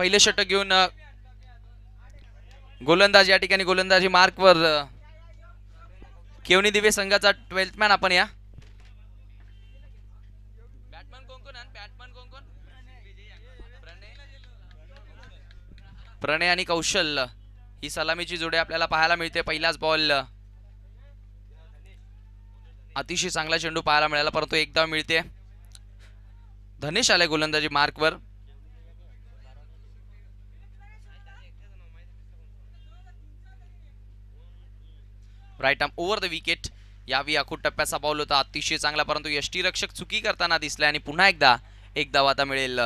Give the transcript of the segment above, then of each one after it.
पहिले षटक घेऊन गोलंदाज या ठिकाणी गोलंदाजी मार्कवर केवणी दिवे संघाचा ट्वेल्थ मॅन आपण या प्रणय आणि कौशल ही सलामीची जोडी आपल्याला पाहायला मिळते पहिलाच बॉल अतिशय चांगला चेंडू पाहायला मिळाला परंतु एकदा मिळते धनेश आले गोलंदाजी मार्कवर right arm over the wicket यावी अखूट टप्प्याचा पाऊल होता अतिशय चांगला परंतु रक्षक चुकी करताना दिसले आणि पुन्हा एकदा एक धावा आता मिळेल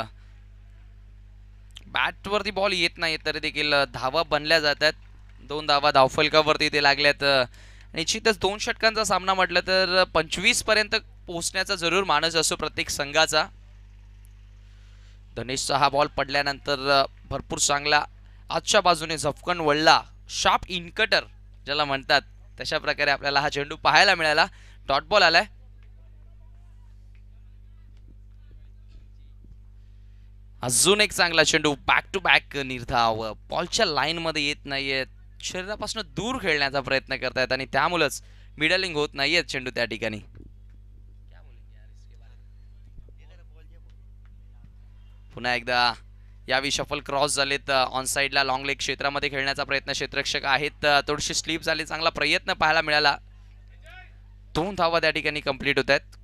बॅटवरती बॉल येत नाही तरी देखील धावा बनल्या जात आहेत दोन धावा धावफलकावरती ते लागल्यात निश्चितच दोन षटकांचा सामना म्हटलं तर पर्यंत पोहोचण्याचा जरूर मानस असो प्रत्येक संघाचा धनेशचा हा बॉल पडल्यानंतर भरपूर चांगला आजच्या बाजूने झपकन वळला शार्प इनकटर ज्याला म्हणतात तशा प्रकारे आपल्याला हा चेंडू पाहायला मिळाला डॉट बॉल आलाय अजून एक चांगला चेंडू बॅक टू बॅक निर्धाव बॉलच्या लाईन मध्ये येत नाहीयेत शरीरापासून दूर खेळण्याचा प्रयत्न करतायत आणि त्यामुळेच मिडलिंग होत नाहीयेत चेंडू त्या ठिकाणी पुन्हा एकदा यावी शफल क्रॉस झालेत ऑन साईडला लाँग लेग क्षेत्रामध्ये खेळण्याचा प्रयत्न क्षेत्रक्षक आहेत थोडीशी स्लीप झाली चांगला प्रयत्न पाहायला मिळाला दोन धावा त्या ठिकाणी कंप्लीट होत आहेत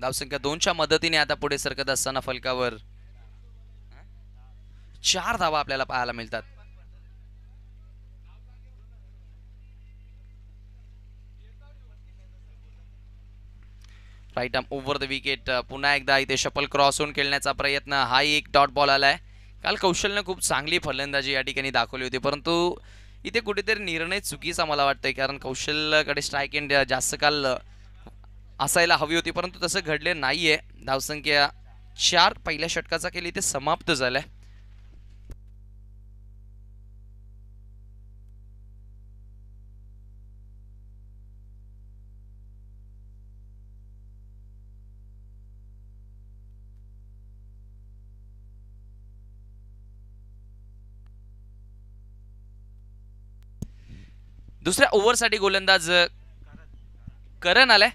धावसंख्या दोनच्या मदतीने आता पुढे सरकत असताना फलकावर चार धावा आपल्याला पाहायला मिळतात right arm over the wicket पुन्हा एकदा इथे शपल क्रॉस होऊन खेळण्याचा प्रयत्न हाही एक डॉट बॉल आला आहे काल कौशल्य खूप चांगली फलंदाजी या ठिकाणी दाखवली होती परंतु इथे कुठेतरी निर्णय चुकीचा मला वाटतंय कारण कौशल्यकडे स्ट्राईक एंड जास्त काल uh, असायला हवी होती परंतु तसं घडले नाही आहे धावसंख्या चार पहिल्या षटकाचा केली ते समाप्त झालाय दुसऱ्या ओव्हरसाठी गोलंदाज करण आलाय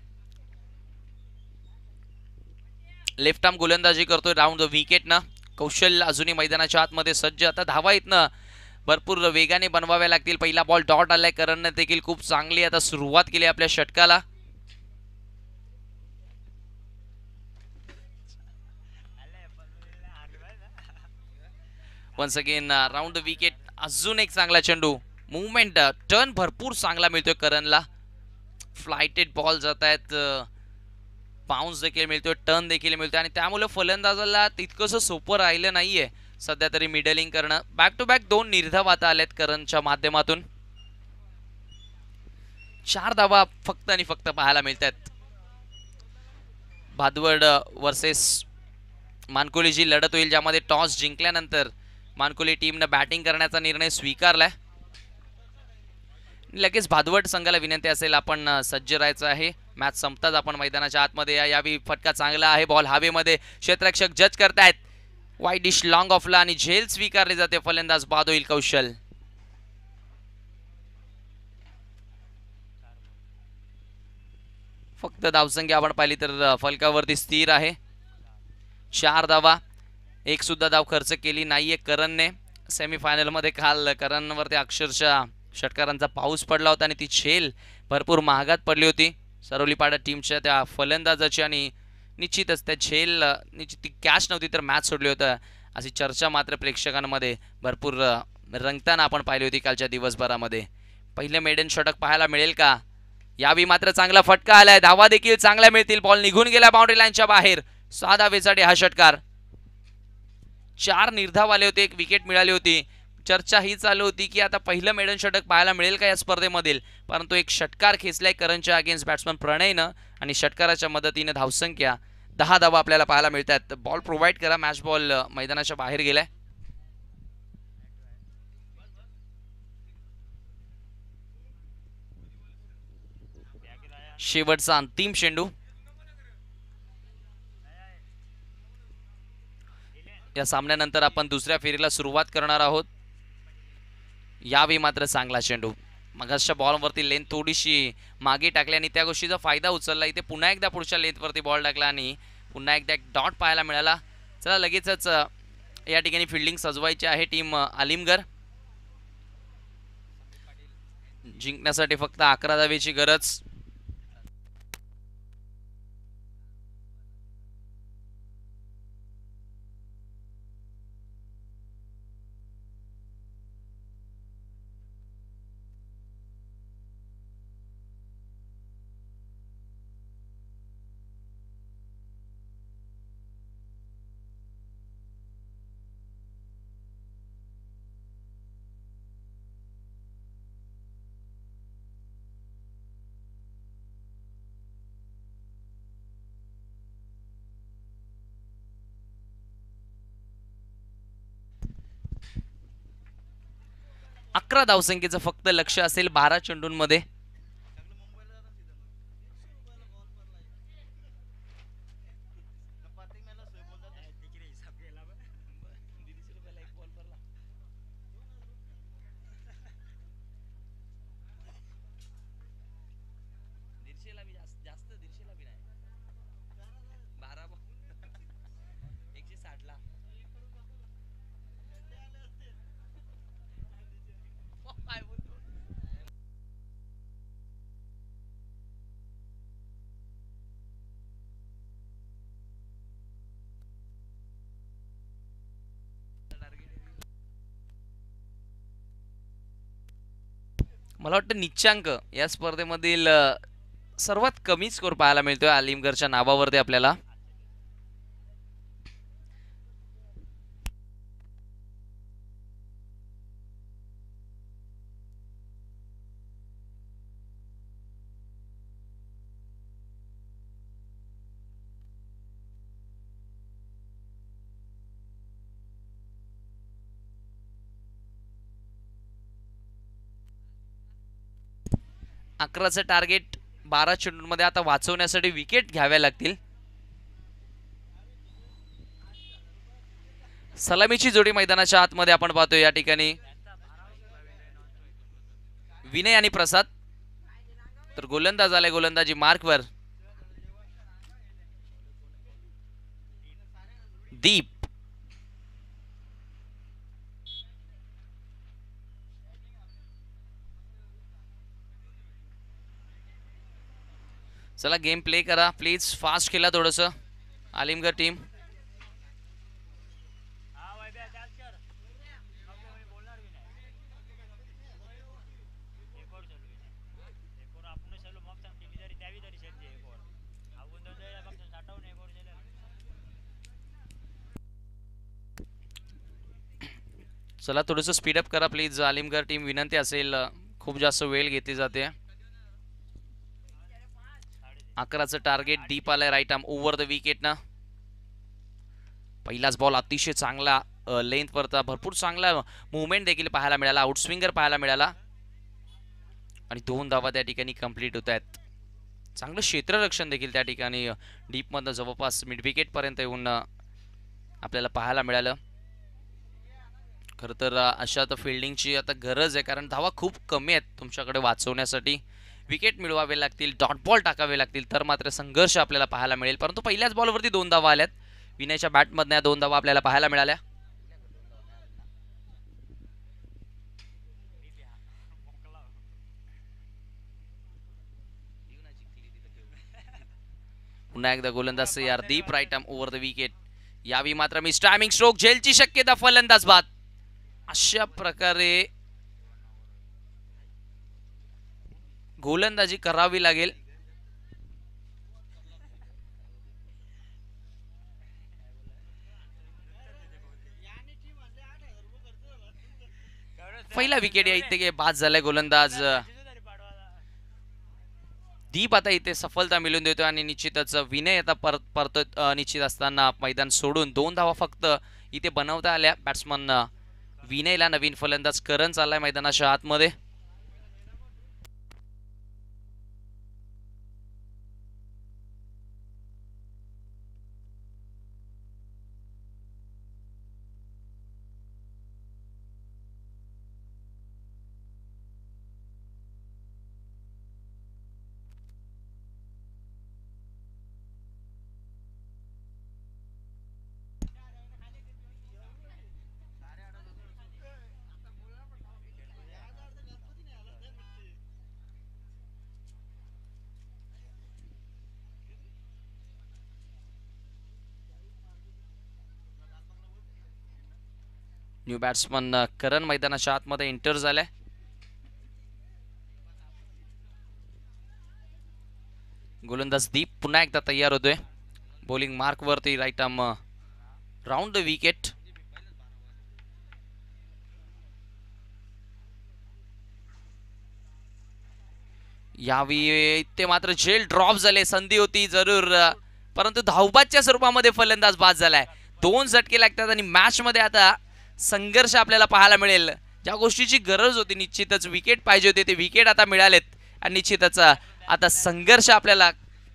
लेफ्ट आर्म गोलंदाजी करतोय राऊंड द विकेट ना कौशल अजूनही मैदानाच्या आतमध्ये सज्ज आता धावा इथनं भरपूर वेगाने बनवाव्या लागतील पहिला बॉल डॉट आलाय करणनं देखील खूप चांगली आता सुरुवात केली आपल्या षटकाला वन्स अगेन राऊंड विकेट अजून एक चांगला चेंडू मुवमेंट टर्न uh, भरपूर चांगला मिळतोय करणला फ्लायटेड बॉल जात आहेत पाऊन्स uh, देखील मिळतोय टर्न देखील मिळतोय आणि त्यामुळे फलंदाजाला तितकंसं सोपं राहिलं नाहीये सध्या तरी मिडलिंग करणं बॅक टू बॅक दोन निर्धाव आता आलेत करणच्या माध्यमातून चार धावा फक्त आणि फक्त पाहायला मिळत आहेत भादवड वर्सेस uh, जी लढत होईल ज्यामध्ये टॉस जिंकल्यानंतर मानकुली टीमनं बॅटिंग करण्याचा निर्णय स्वीकारलाय लगेच भादवट संघाला विनंती असेल आपण सज्ज राहायचं आहे मॅच संपताच आपण मैदानाच्या आतमध्ये या यावी फटका चांगला आहे बॉल हवेमध्ये क्षेत्रक्षक जज करतायत वाईट डिश लॉंग ऑफला आणि झेल स्वीकारली जाते फलंदाज बाद होईल कौशल फक्त धावसंख्या आपण पाहिली तर फलकावरती स्थिर आहे चार धावा एक सुद्धा धाव खर्च केली नाहीये करणने सेमीफायनलमध्ये काल करणवरती अक्षरशः षटकारांचा पाऊस पडला होता आणि ती झेल भरपूर महागात पडली होती सरोलीपाडा टीमच्या त्या फलंदाजाची आणि निश्चितच त्या झेल निश्चित ती कॅच नव्हती तर मॅच सोडली होतं अशी चर्चा मात्र प्रेक्षकांमध्ये भरपूर रंगताना आपण पाहिली होती कालच्या दिवसभरामध्ये पहिले मेडन षटक पाहायला मिळेल का यावी मात्र चांगला फटका आलाय धावा देखील चांगल्या मिळतील बॉल निघून गेला बाउंड्री लाईनच्या बाहेर सहा वेचाडे हा षटकार चार निर्धाव आले होते एक विकेट मिळाली होती चर्चा ही चालू होती की आता पहिलं मेडन षटक पाहायला मिळेल का या स्पर्धेमधील परंतु एक षटकार खेचलाय करणच्या अगेन्स्ट बॅट्समन प्रणयनं आणि षटकाराच्या मदतीने धावसंख्या दहा धावा आपल्याला पाहायला मिळतात बॉल प्रोव्हाइड करा मॅच बॉल मैदानाच्या बाहेर गेलाय शेवटचा अंतिम चेंडू या सामन्यानंतर आपण दुसऱ्या फेरीला सुरुवात करणार आहोत यावेळी मात्र चांगला चेंडू मगाशच्या बॉलवरती लेंथ थोडीशी मागे टाकली आणि त्या गोष्टीचा फायदा उचलला इथे पुन्हा एकदा पुढच्या लेंथवरती बॉल टाकला आणि पुन्हा एकदा एक डॉट पाहायला मिळाला चला लगेचच या ठिकाणी फिल्डिंग सजवायची आहे टीम आलिमगर जिंकण्यासाठी फक्त अकरा धावेची गरज अकरा धावसंख्येचं फक्त लक्ष असेल बारा चेंडूंमध्ये मला वाटतं निच्चांक या स्पर्धेमधील सर्वात कमी स्कोर पाहायला मिळतोय आलिमगरच्या नावावरती आपल्याला अकराचं टार्गेट बारा चेंडूंमध्ये आता वाचवण्यासाठी विकेट घ्याव्या लागतील सलामीची जोडी मैदानाच्या आतमध्ये आपण पाहतो या ठिकाणी विनय आणि प्रसाद तर गोलंदाज आलाय गोलंदाजी मार्कवर दीप चला गेम प्ले करा प्लीज फास्ट खेळा थोडस आलिमगर टीम चला थोडंसं स्पीडअप करा प्लीज आलिमगर टीम विनंती असेल खूप जास्त वेळ घेतली जाते अकराचं टार्गेट डीप आलंय राईट आर्म ओव्हर द विकेटनं पहिलाच बॉल अतिशय चांगला लेंथ भरपूर चांगला मुवमेंट देखील पाहायला मिळाला आउटस्विंगर पाहायला मिळाला आणि दोन धावा त्या ठिकाणी कंप्लीट होत आहेत चांगलं क्षेत्ररक्षण देखील त्या ठिकाणी डीपमधनं जवळपास मिड येऊन आपल्याला पाहायला मिळालं खरं तर अशा आता फिल्डिंगची आता गरज आहे कारण धावा खूप कमी आहेत तुमच्याकडे वाचवण्यासाठी विकेट मिळवावे लागतील डॉट बॉल टाकावे लागतील तर मात्र संघर्ष आपल्याला पाहायला मिळेल परंतु पहिल्याच बॉलवरती दोन धावा आल्यात विनयच्या बॅटमधनं या दोन धावा आपल्याला पाहायला मिळाल्या पुन्हा एकदा गोलंदाज यार Deep right over the wicket यावी मात्र मी स्ट्रॅमिंग स्ट्रोक झेलची शक्यता फलंदाज बाद अशा प्रकारे गोलंदाजी करावी लागेल पहिला विकेट या इथे बाद झालाय गोलंदाज दीप आता इथे सफलता मिळून देतो आणि निश्चितच विनय आता परत परतो निश्चित असताना मैदान सोडून दोन धावा फक्त इथे बनवता आल्या बॅट्समन विनयला नवीन फलंदाज करत चाललाय मैदानाच्या आतमध्ये न्यू बॅट्समन करण मैदानाच्या आतमध्ये एंटर झाले गोलंदाज दीप पुन्हा एकदा तयार होतोय बॉलिंग वरती right arm round the wicket यावेळी ते मात्र झेल ड्रॉप झाले संधी होती जरूर परंतु धावबादच्या स्वरूपामध्ये फलंदाज बाद झालाय दोन झटके लागतात आणि मॅच मध्ये आता संघर्ष आपल्याला पाहायला मिळेल ज्या गोष्टीची गरज होती निश्चितच विकेट पाहिजे होते ते विकेट आता मिळालेत आणि निश्चितच आता संघर्ष आपल्याला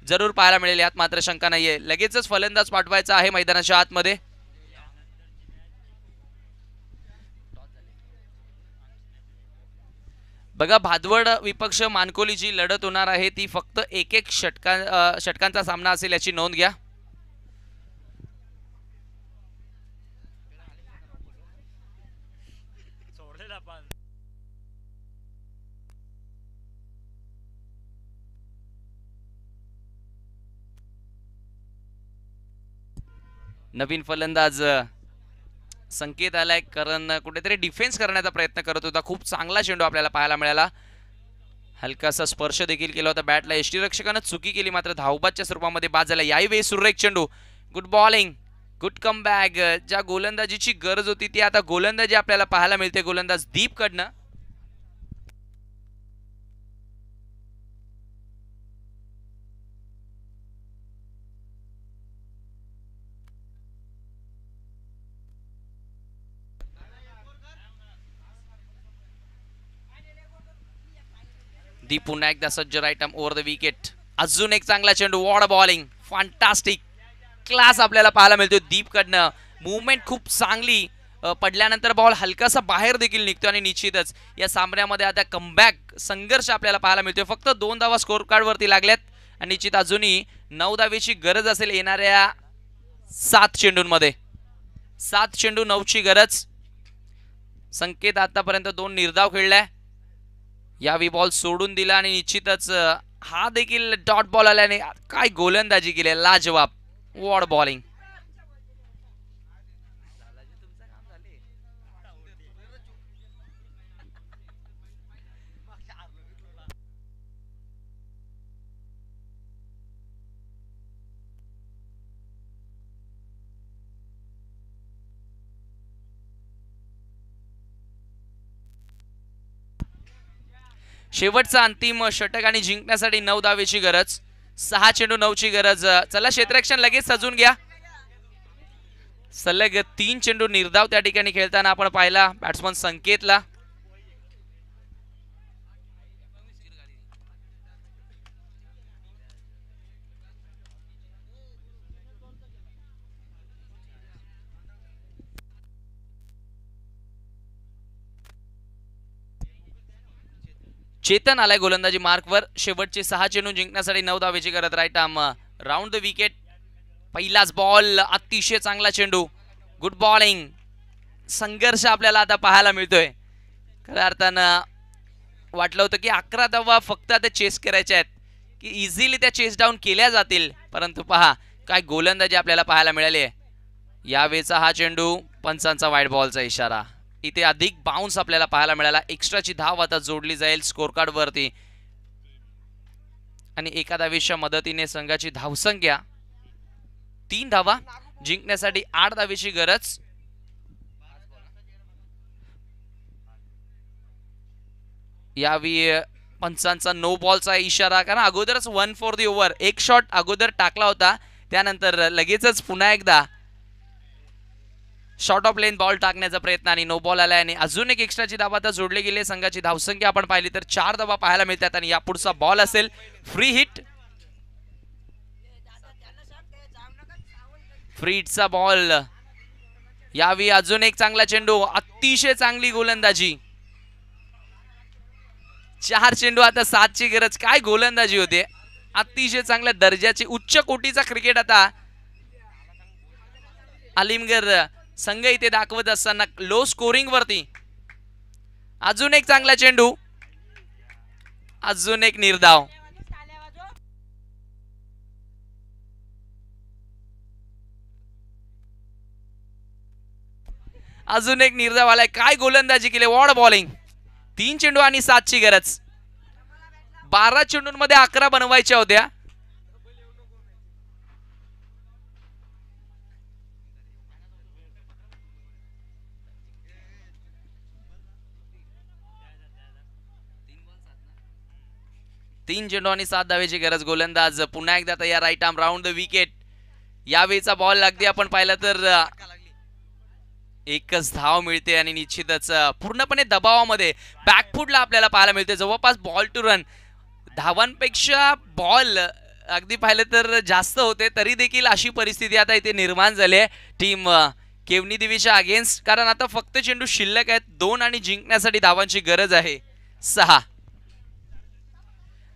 जरूर पाहायला मिळेल यात मात्र शंका नाहीये लगेचच फलंदाज पाठवायचा आहे मैदानाच्या आतमध्ये बघा भादवड विपक्ष मानकोली जी लढत होणार आहे ती फक्त एक एक षटका षटकांचा सामना असेल याची नोंद घ्या नवीन फलंदाज संकेत आलाय करण कुठेतरी डिफेन्स करण्याचा प्रयत्न करत होता खूप चांगला चेंडू आपल्याला पाहायला मिळाला हलकासा स्पर्श देखील केला होता बॅटला एस रक्षकानं चुकी केली मात्र धावबादच्या स्वरूपामध्ये बाद झाला याही वेळी सुरेख चेंडू good bowling good come back ज्या गोलंदाजीची गरज होती ती आता गोलंदाजी आपल्याला पाहायला मिळते गोलंदाज दीपकडनं दीपू पुन्हा एकदा सज्ज राईट ओव्हर द विकेट अजून एक चांगला चेंडू वॉड बॉलिंग फॅन्टास्टिक क्लास आपल्याला पाहायला मिळतो दीपकडनं मुवमेंट खूप चांगली पडल्यानंतर बॉल हलकासा बाहेर देखील निघतो आणि निश्चितच या सामन्यामध्ये आता कमबॅक संघर्ष आपल्याला पाहायला मिळतो फक्त दोन धावा स्कोर कार्डवरती लागल्यात आणि निश्चित अजूनही नऊ दहावीची गरज असेल येणाऱ्या सात चेंडूंमध्ये सात चेंडू नऊची गरज संकेत आतापर्यंत दोन निर्धाव खेळलाय या वी बॉल सोडून दिला आणि निश्चितच हा देखील डॉट बॉल आल्याने काय गोलंदाजी केली लाजवाब वॉड बॉलिंग शेवटचा अंतिम षटक आणि जिंकण्यासाठी नऊ दावेची गरज सहा चेंडू ची गरज चला क्षेत्रक्षण लगेच सजून घ्या सलग तीन चेंडू निर्धाव त्या ठिकाणी खेळताना आपण पाहिला बॅट्समन संकेतला चेतन आलाय गोलंदाजी मार्कवर शेवटचे सहा चेंडू जिंकण्यासाठी नऊ धावेची करत right arm round the wicket पहिलाच बॉल अतिशय चांगला चेंडू गुड बॉलिंग संघर्ष आपल्याला आता पाहायला मिळतोय खऱ्या अर्थानं वाटलं होतं की अकरा धावा फक्त आता चेस करायच्या आहेत की इझिली त्या चेस डाऊन केल्या जातील परंतु पहा काय गोलंदाजी आपल्याला पाहायला मिळाली आहे यावेळेचा हा चेंडू पंचांचा वाईट बॉलचा इशारा इथे अधिक बाउन्स आपल्याला पाहायला मिळाला एक्स्ट्राची धाव आता जोडली जाईल स्कोर वरती आणि एका धावेच्या मदतीने संघाची धावसंख्या तीन धावा जिंकण्यासाठी आठ धावेची गरज यावी पंचांचा नो बॉलचा इशारा कारण अगोदरच वन फॉर दी ओव्हर एक शॉट अगोदर टाकला होता त्यानंतर लगेचच पुन्हा एकदा शॉर्ट ऑफ लेन बॉल टाकण्याचा प्रयत्न आणि नो बॉल आला आणि अजून एक एक्स्ट्राची धाबा आता जोडले गेले संघाची धावसंख्या आपण पाहिली तर चार धावा पाहायला मिळतात आणि यापुढचा बॉल असेल फ्री हिट फ्री हिटचा बॉल यावी अजून एक चांगला चेंडू अतिशय चांगली गोलंदाजी चार चेंडू आता सातची गरज काय गोलंदाजी होते अतिशय चांगल्या दर्जाची उच्च कोटीचा क्रिकेट आता अलिमगर संघ इथे दाखवत असताना लो स्कोरिंग वरती अजून एक चांगला चेंडू अजून एक निर्धाव अजून एक निर्धाव आलाय काय गोलंदाजी केले वॉड बॉलिंग तीन चेंडू आणि सातची गरज बारा चेंडूंमध्ये अकरा बनवायच्या होत्या तीन चेंडू आणि सात धावेची गरज गोलंदाज पुन्हा एकदा तयार right arm round the wicket यावेळीचा बॉल लागते आपण पाहिलं तर एकच धाव मिळते आणि निश्चितच पूर्णपणे दबावामध्ये बॅकफूटला आपल्याला पाहायला मिळते जवळपास बॉल टू रन धावांपेक्षा बॉल अगदी पाहिलं तर जास्त होते तरी देखील अशी परिस्थिती आता इथे निर्माण झाली आहे टीम केवनी देवीच्या अगेन्स्ट कारण आता फक्त चेंडू शिल्लक आहेत दोन आणि जिंकण्यासाठी धावांची गरज आहे सहा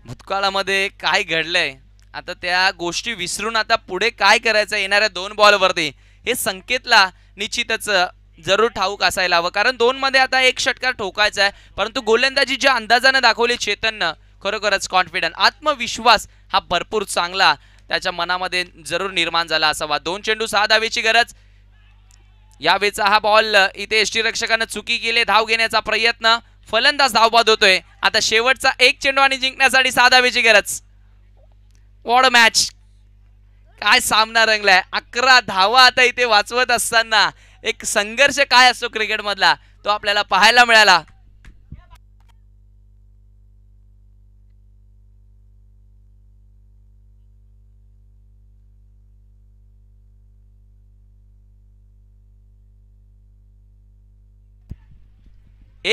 भूतकाळामध्ये काय घडलंय आता त्या गोष्टी विसरून आता पुढे काय करायचं येणाऱ्या दोन बॉलवरती हे संकेतला निश्चितच जरूर ठाऊक असायला हवं कारण दोनमध्ये आता एक षटकार ठोकायचा आहे परंतु गोलंदाजी ज्या अंदाजानं दाखवली चेतननं खरोखरच कॉन्फिडंट आत्मविश्वास हा भरपूर चांगला त्याच्या मनामध्ये जरूर निर्माण झाला असावा दोन चेंडू सहा धावेची गरज यावेळेचा हा बॉल इथे रक्षकानं चुकी केले धाव घेण्याचा प्रयत्न फलंदाज धावबाद होतोय आता शेवटचा एक चेंडू आणि जिंकण्यासाठी साधा गरज वॉड मॅच काय सामना रंगलाय अकरा धावा आता इथे वाचवत असताना एक संघर्ष काय असतो क्रिकेटमधला तो आपल्याला पाहायला मिळाला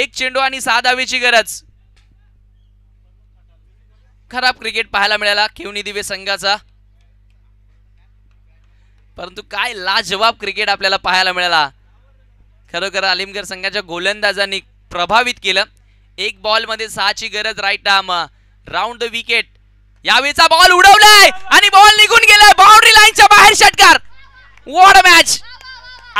एक चेंडू आणि सहा धावेची गरज खराब क्रिकेट पाहायला मिळाला खेवणी दिवे संघाचा परंतु काय लाजवाब क्रिकेट आपल्याला पाहायला मिळाला खरोखर अलिमगर संघाच्या गोलंदाजांनी प्रभावित केलं एक बॉल मध्ये सहाची गरज right arm round the wicket यावेळीचा बॉल उडवलाय आणि बॉल निघून गेलाय बाउंड्री लाईनच्या बाहेर षटकार वॉड मॅच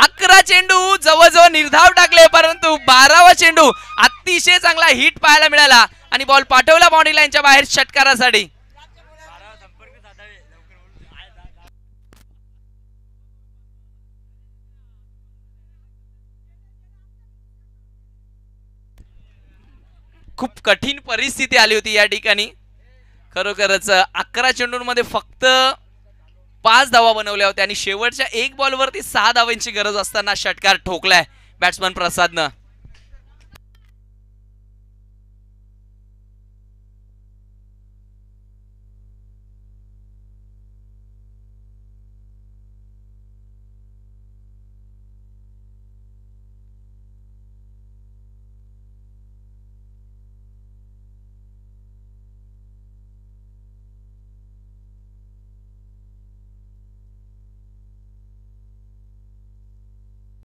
अकरा चेंडू जवळजवळ निर्धाव टाकले परंतु बारावा चेंडू अतिशय चांगला हिट पाहायला मिळाला आणि बॉल पाठवला बाउंड्री लाईनच्या बाहेर षटकारासाठी खूप कठीण परिस्थिती आली होती या ठिकाणी खरोखरच अकरा चेंडूंमध्ये फक्त पाच धावा बनवल्या होत्या आणि शेवटच्या एक बॉलवरती सहा धावांची गरज असताना षटकार ठोकलाय बॅट्समन प्रसादनं